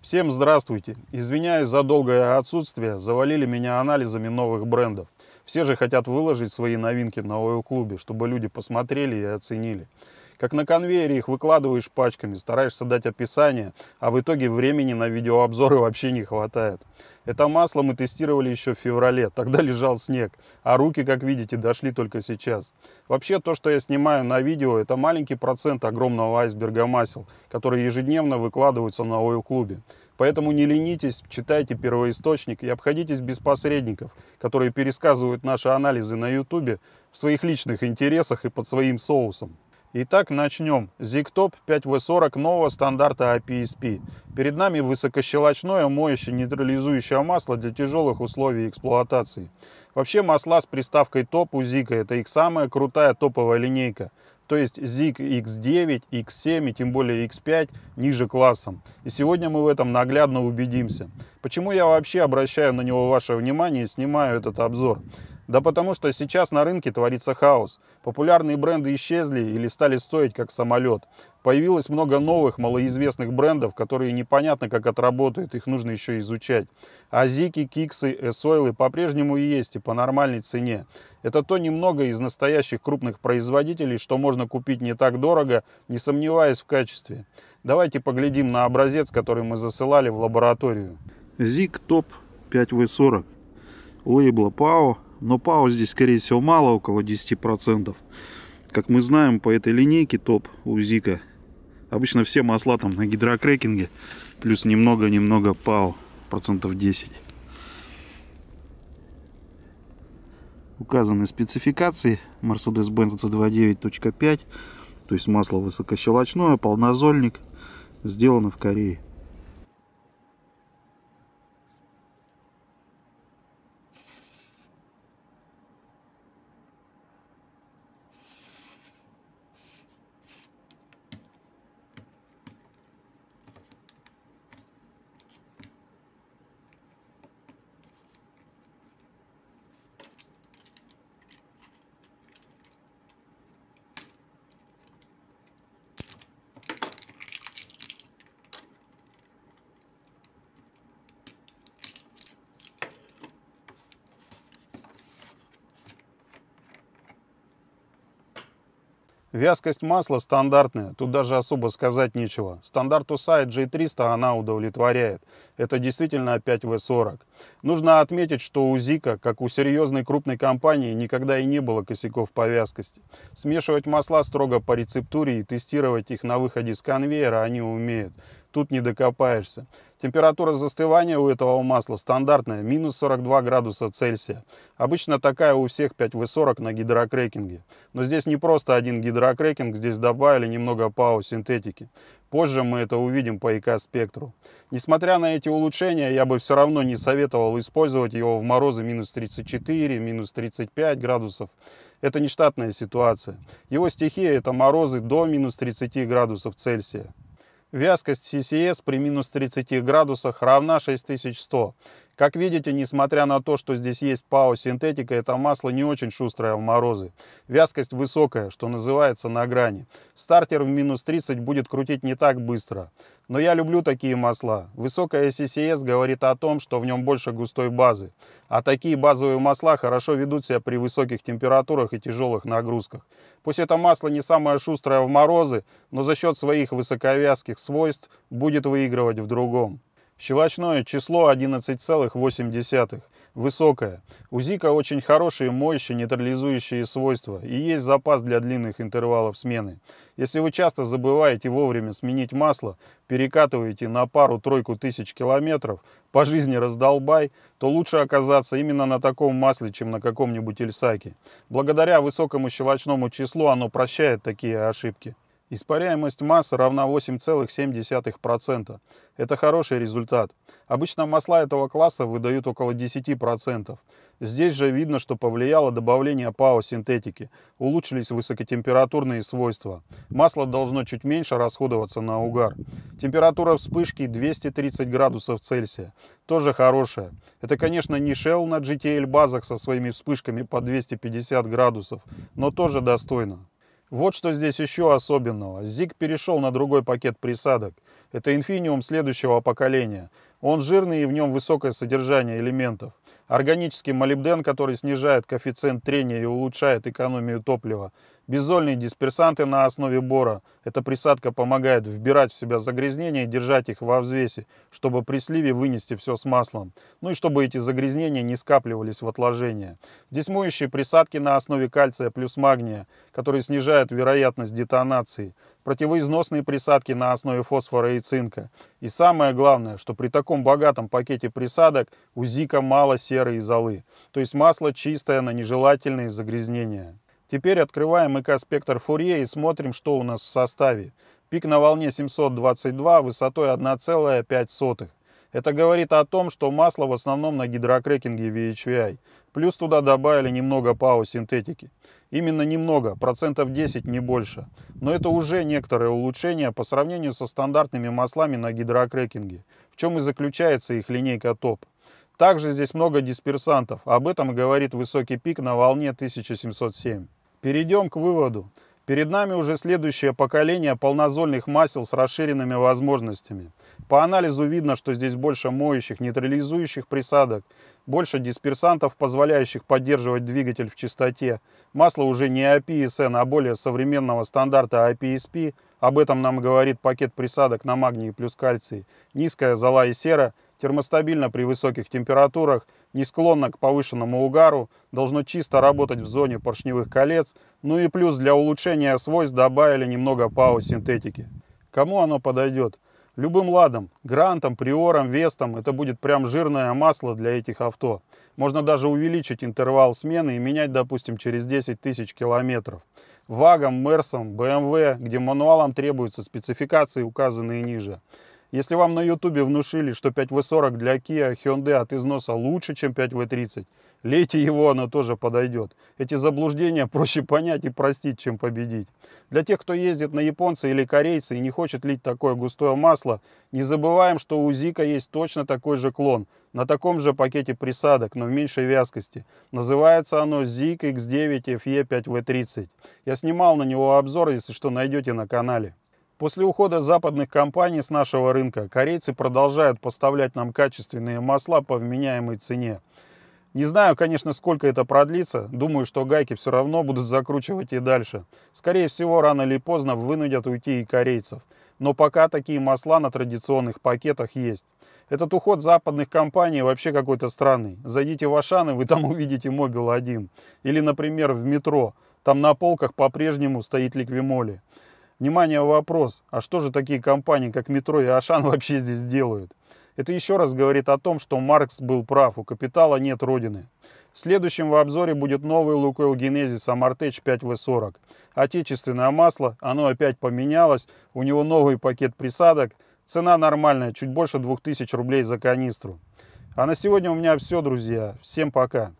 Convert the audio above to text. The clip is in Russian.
Всем здравствуйте! Извиняюсь за долгое отсутствие, завалили меня анализами новых брендов. Все же хотят выложить свои новинки на Oil Клубе, чтобы люди посмотрели и оценили. Как на конвейере их выкладываешь пачками, стараешься дать описание, а в итоге времени на видеообзоры вообще не хватает. Это масло мы тестировали еще в феврале, тогда лежал снег, а руки, как видите, дошли только сейчас. Вообще, то, что я снимаю на видео, это маленький процент огромного айсберга масел, которые ежедневно выкладываются на Oil клубе Поэтому не ленитесь, читайте первоисточник и обходитесь без посредников, которые пересказывают наши анализы на YouTube в своих личных интересах и под своим соусом. Итак, начнем. ZigTop 5 v 40 нового стандарта APSP. А Перед нами высокощелочное моющее нейтрализующее масло для тяжелых условий эксплуатации. Вообще масла с приставкой топ у Zig это их самая крутая топовая линейка. То есть Zig X9, X7 и тем более X5 ниже классом. И сегодня мы в этом наглядно убедимся. Почему я вообще обращаю на него ваше внимание и снимаю этот обзор? Да потому что сейчас на рынке творится хаос. Популярные бренды исчезли или стали стоить как самолет. Появилось много новых, малоизвестных брендов, которые непонятно как отработают, их нужно еще изучать. А Зики, Киксы, Эсойлы по-прежнему и есть и по нормальной цене. Это то немного из настоящих крупных производителей, что можно купить не так дорого, не сомневаясь в качестве. Давайте поглядим на образец, который мы засылали в лабораторию. Зик ТОП 5В40 лейбла ПАО но пауз здесь, скорее всего, мало, около 10%. Как мы знаем, по этой линейке топ у Зика. Обычно все масла там на гидрокрекинге, плюс немного-немного пау, процентов 10. Указаны спецификации Mercedes-Benz 229.5, то есть масло высокощелочное, полнозольник, сделано в Корее. Вязкость масла стандартная, тут даже особо сказать нечего. Стандарт USA J300 она удовлетворяет. Это действительно опять V40. Нужно отметить, что у Зика, как у серьезной крупной компании, никогда и не было косяков по вязкости. Смешивать масла строго по рецептуре и тестировать их на выходе с конвейера они умеют тут не докопаешься. Температура застывания у этого масла стандартная, минус 42 градуса Цельсия. Обычно такая у всех 5В40 на гидрокрекинге. Но здесь не просто один гидрокрекинг, здесь добавили немного ПАО синтетики. Позже мы это увидим по ИК-спектру. Несмотря на эти улучшения, я бы все равно не советовал использовать его в морозы минус 34, минус 35 градусов. Это нештатная ситуация. Его стихия это морозы до минус 30 градусов Цельсия. Вязкость CCS при минус 30 градусах равна 6100. Как видите, несмотря на то, что здесь есть ПАО синтетика, это масло не очень шустрое в морозы. Вязкость высокая, что называется на грани. Стартер в минус 30 будет крутить не так быстро. Но я люблю такие масла. Высокая CCS говорит о том, что в нем больше густой базы. А такие базовые масла хорошо ведут себя при высоких температурах и тяжелых нагрузках. Пусть это масло не самое шустрое в морозы, но за счет своих высоковязких свойств будет выигрывать в другом. Щелочное число 11,8. Высокое. У Зика очень хорошие моющие нейтрализующие свойства и есть запас для длинных интервалов смены. Если вы часто забываете вовремя сменить масло, перекатываете на пару-тройку тысяч километров, по жизни раздолбай, то лучше оказаться именно на таком масле, чем на каком-нибудь Эльсаке. Благодаря высокому щелочному числу оно прощает такие ошибки. Испаряемость массы равна 8,7%. Это хороший результат. Обычно масла этого класса выдают около 10%. Здесь же видно, что повлияло добавление ПАО синтетики. Улучшились высокотемпературные свойства. Масло должно чуть меньше расходоваться на угар. Температура вспышки 230 градусов Цельсия. Тоже хорошая. Это, конечно, не Shell на GTL базах со своими вспышками по 250 градусов, но тоже достойно. Вот что здесь еще особенного. ZIG перешел на другой пакет присадок. Это Infinium следующего поколения. Он жирный и в нем высокое содержание элементов. Органический молибден, который снижает коэффициент трения и улучшает экономию топлива. Безольные дисперсанты на основе бора. Эта присадка помогает вбирать в себя загрязнения и держать их во взвесе, чтобы при сливе вынести все с маслом. Ну и чтобы эти загрязнения не скапливались в отложения. Здесь моющие присадки на основе кальция плюс магния, которые снижают вероятность детонации противоизносные присадки на основе фосфора и цинка. И самое главное, что при таком богатом пакете присадок у зика мало серы и золы, то есть масло чистое на нежелательные загрязнения. Теперь открываем ик Фурье и смотрим, что у нас в составе. Пик на волне 722 высотой 1,05. Это говорит о том, что масло в основном на гидрокрекинге VHVI. Плюс туда добавили немного ПАО синтетики. Именно немного, процентов 10, не больше. Но это уже некоторое улучшение по сравнению со стандартными маслами на гидрокрекинге, в чем и заключается их линейка ТОП. Также здесь много дисперсантов, об этом говорит высокий пик на волне 1707. Перейдем к выводу. Перед нами уже следующее поколение полнозольных масел с расширенными возможностями. По анализу видно, что здесь больше моющих, нейтрализующих присадок, больше дисперсантов, позволяющих поддерживать двигатель в чистоте. Масло уже не APSN, а, а более современного стандарта IPSP. А Об этом нам говорит пакет присадок на магнии плюс кальций. Низкая зола и сера – термостабильно при высоких температурах, не склонно к повышенному угару, должно чисто работать в зоне поршневых колец, ну и плюс для улучшения свойств добавили немного пау синтетики. Кому оно подойдет? Любым ладом, грантом, приором, вестом это будет прям жирное масло для этих авто. Можно даже увеличить интервал смены и менять, допустим, через 10 тысяч километров. Вагом, Мерсом, БМВ, где мануалам требуются спецификации, указанные ниже. Если вам на ютубе внушили, что 5 w 40 для Kia Hyundai от износа лучше, чем 5 w 30 лейте его, оно тоже подойдет. Эти заблуждения проще понять и простить, чем победить. Для тех, кто ездит на японца или корейца и не хочет лить такое густое масло, не забываем, что у Зика есть точно такой же клон, на таком же пакете присадок, но в меньшей вязкости. Называется оно Zik X9 FE 5 w 30 Я снимал на него обзор, если что, найдете на канале. После ухода западных компаний с нашего рынка корейцы продолжают поставлять нам качественные масла по вменяемой цене. Не знаю, конечно, сколько это продлится. Думаю, что гайки все равно будут закручивать и дальше. Скорее всего, рано или поздно вынудят уйти и корейцев. Но пока такие масла на традиционных пакетах есть. Этот уход западных компаний вообще какой-то странный. Зайдите в Ашаны, вы там увидите Мобил-1. Или, например, в метро. Там на полках по-прежнему стоит ликвимоли. Внимание, вопрос, а что же такие компании, как Метро и Ашан вообще здесь делают? Это еще раз говорит о том, что Маркс был прав, у капитала нет родины. Следующим в обзоре будет новый Лукойл Генезис Амартеч 5В40. Отечественное масло, оно опять поменялось, у него новый пакет присадок. Цена нормальная, чуть больше 2000 рублей за канистру. А на сегодня у меня все, друзья. Всем пока.